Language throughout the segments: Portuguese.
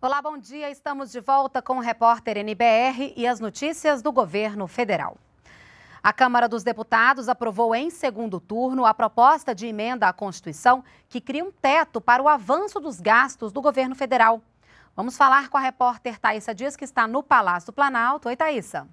Olá, bom dia. Estamos de volta com o repórter NBR e as notícias do governo federal. A Câmara dos Deputados aprovou em segundo turno a proposta de emenda à Constituição que cria um teto para o avanço dos gastos do governo federal. Vamos falar com a repórter Thaisa Dias, que está no Palácio Planalto. Oi, Thaisa.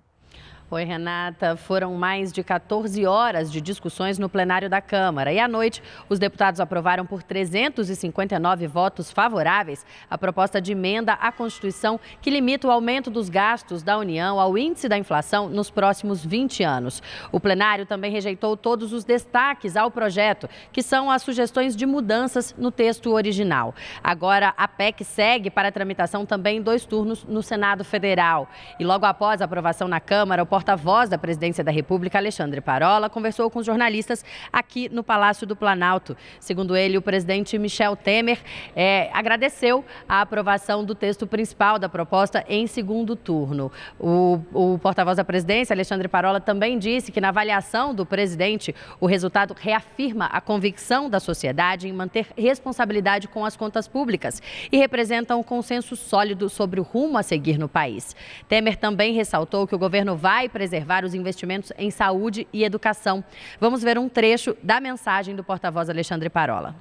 Oi, Renata. Foram mais de 14 horas de discussões no plenário da Câmara. E à noite, os deputados aprovaram por 359 votos favoráveis a proposta de emenda à Constituição que limita o aumento dos gastos da União ao índice da inflação nos próximos 20 anos. O plenário também rejeitou todos os destaques ao projeto, que são as sugestões de mudanças no texto original. Agora, a PEC segue para tramitação também em dois turnos no Senado Federal. E logo após a aprovação na Câmara, o porta-voz da Presidência da República, Alexandre Parola, conversou com os jornalistas aqui no Palácio do Planalto. Segundo ele, o presidente Michel Temer é, agradeceu a aprovação do texto principal da proposta em segundo turno. O, o porta-voz da presidência, Alexandre Parola, também disse que, na avaliação do presidente, o resultado reafirma a convicção da sociedade em manter responsabilidade com as contas públicas e representa um consenso sólido sobre o rumo a seguir no país. Temer também ressaltou que o governo vai vai preservar os investimentos em saúde e educação. Vamos ver um trecho da mensagem do porta-voz Alexandre Parola.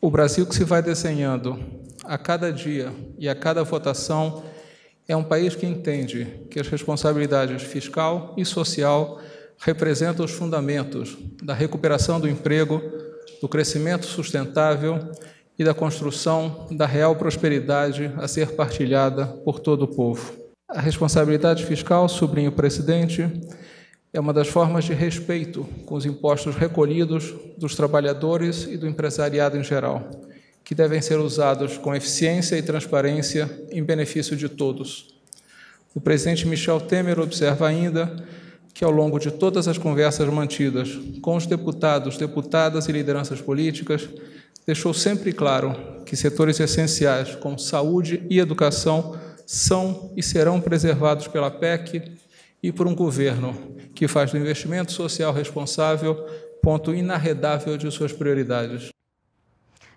O Brasil que se vai desenhando a cada dia e a cada votação é um país que entende que as responsabilidades fiscal e social representam os fundamentos da recuperação do emprego, do crescimento sustentável e da construção da real prosperidade a ser partilhada por todo o povo. A responsabilidade fiscal, sobrinho presidente, é uma das formas de respeito com os impostos recolhidos dos trabalhadores e do empresariado em geral, que devem ser usados com eficiência e transparência em benefício de todos. O presidente Michel Temer observa ainda que, ao longo de todas as conversas mantidas com os deputados, deputadas e lideranças políticas, deixou sempre claro que setores essenciais como saúde e educação são e serão preservados pela PEC e por um governo que faz do investimento social responsável ponto inarredável de suas prioridades.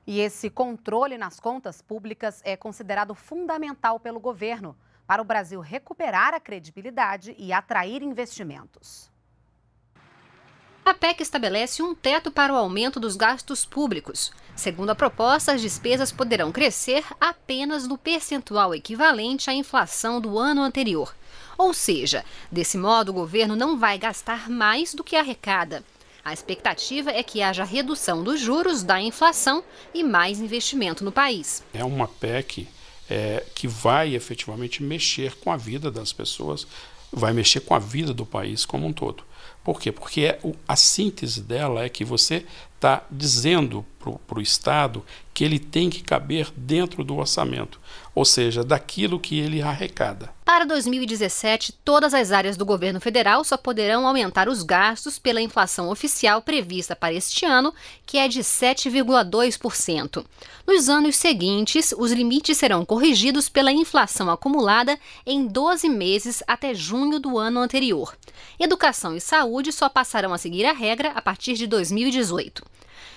E esse controle nas contas públicas é considerado fundamental pelo governo para o Brasil recuperar a credibilidade e atrair investimentos. A PEC estabelece um teto para o aumento dos gastos públicos. Segundo a proposta, as despesas poderão crescer apenas no percentual equivalente à inflação do ano anterior. Ou seja, desse modo o governo não vai gastar mais do que arrecada. A expectativa é que haja redução dos juros, da inflação e mais investimento no país. É uma PEC é, que vai efetivamente mexer com a vida das pessoas, vai mexer com a vida do país como um todo. Por quê? Porque é o, a síntese dela é que você está dizendo para o Estado que ele tem que caber dentro do orçamento, ou seja, daquilo que ele arrecada. Para 2017, todas as áreas do governo federal só poderão aumentar os gastos pela inflação oficial prevista para este ano, que é de 7,2%. Nos anos seguintes, os limites serão corrigidos pela inflação acumulada em 12 meses até junho do ano anterior. Educação e saúde só passarão a seguir a regra a partir de 2018.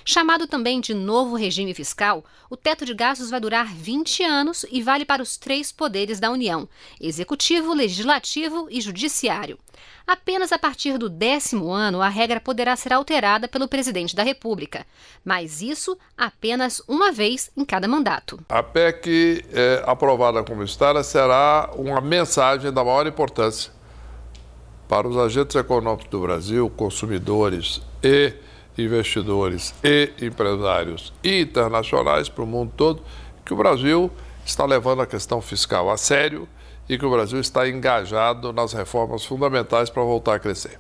Chamado também de novo regime fiscal, o teto de gastos vai durar 20 anos e vale para os três poderes da União: executivo, legislativo e judiciário. Apenas a partir do décimo ano a regra poderá ser alterada pelo presidente da República, mas isso apenas uma vez em cada mandato. A PEC, é, eh, aprovada como está, será uma mensagem da maior importância para os agentes econômicos do Brasil, consumidores e investidores e empresários e internacionais para o mundo todo que o Brasil está levando a questão fiscal a sério e que o Brasil está engajado nas reformas fundamentais para voltar a crescer.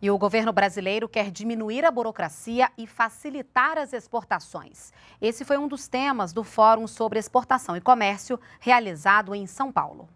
E o governo brasileiro quer diminuir a burocracia e facilitar as exportações. Esse foi um dos temas do Fórum sobre Exportação e Comércio, realizado em São Paulo.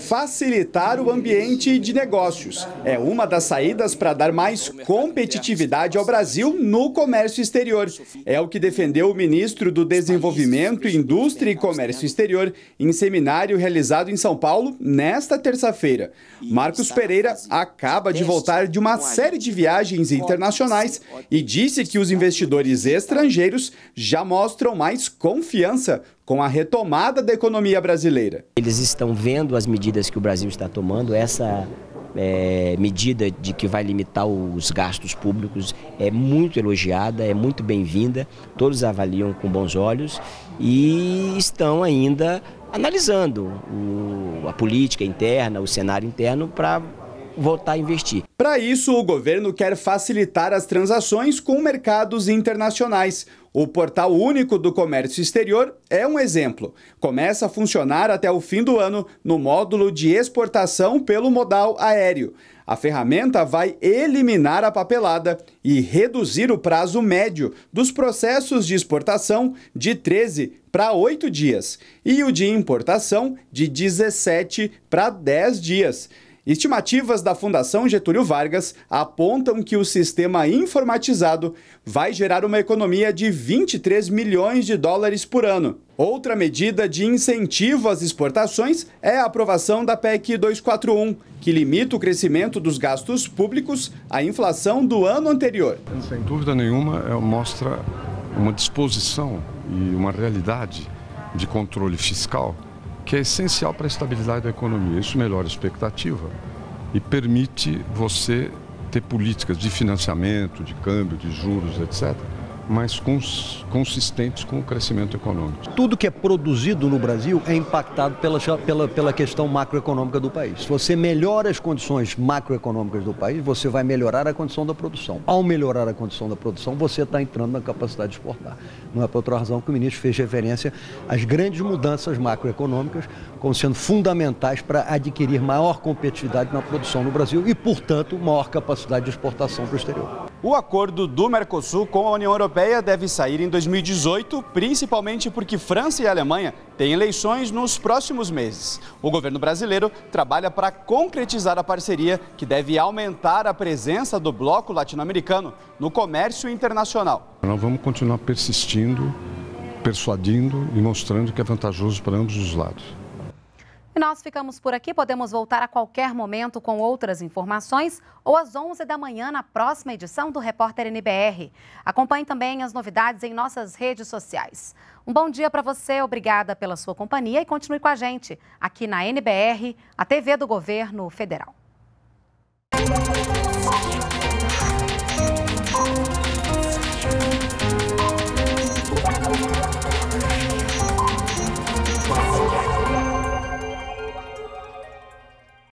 Facilitar o ambiente de negócios é uma das saídas para dar mais competitividade ao Brasil no comércio exterior. É o que defendeu o ministro do Desenvolvimento, Indústria e Comércio Exterior em seminário realizado em São Paulo nesta terça-feira. Marcos Pereira acaba de voltar de uma série de viagens internacionais e disse que os investidores estrangeiros já mostram mais confiança com a retomada da economia brasileira. Eles estão vendo as medidas que o Brasil está tomando, essa é, medida de que vai limitar os gastos públicos é muito elogiada, é muito bem-vinda, todos avaliam com bons olhos e estão ainda analisando o, a política interna, o cenário interno para voltar a investir. Para isso, o governo quer facilitar as transações com mercados internacionais. O Portal Único do Comércio Exterior é um exemplo. Começa a funcionar até o fim do ano no módulo de exportação pelo modal aéreo. A ferramenta vai eliminar a papelada e reduzir o prazo médio dos processos de exportação de 13 para 8 dias e o de importação de 17 para 10 dias. Estimativas da Fundação Getúlio Vargas apontam que o sistema informatizado vai gerar uma economia de 23 milhões de dólares por ano. Outra medida de incentivo às exportações é a aprovação da PEC 241, que limita o crescimento dos gastos públicos à inflação do ano anterior. Sem dúvida nenhuma, é, mostra uma disposição e uma realidade de controle fiscal que é essencial para a estabilidade da economia. Isso melhora a expectativa e permite você ter políticas de financiamento, de câmbio, de juros, etc mas cons consistentes com o crescimento econômico. Tudo que é produzido no Brasil é impactado pela, pela, pela questão macroeconômica do país. Se você melhora as condições macroeconômicas do país, você vai melhorar a condição da produção. Ao melhorar a condição da produção, você está entrando na capacidade de exportar. Não é por outra razão que o ministro fez referência às grandes mudanças macroeconômicas como sendo fundamentais para adquirir maior competitividade na produção no Brasil e, portanto, maior capacidade de exportação para o exterior. O acordo do Mercosul com a União Europeia deve sair em 2018, principalmente porque França e Alemanha têm eleições nos próximos meses. O governo brasileiro trabalha para concretizar a parceria que deve aumentar a presença do bloco latino-americano no comércio internacional. Nós vamos continuar persistindo, persuadindo e mostrando que é vantajoso para ambos os lados. E nós ficamos por aqui, podemos voltar a qualquer momento com outras informações ou às 11 da manhã na próxima edição do Repórter NBR. Acompanhe também as novidades em nossas redes sociais. Um bom dia para você, obrigada pela sua companhia e continue com a gente aqui na NBR, a TV do Governo Federal.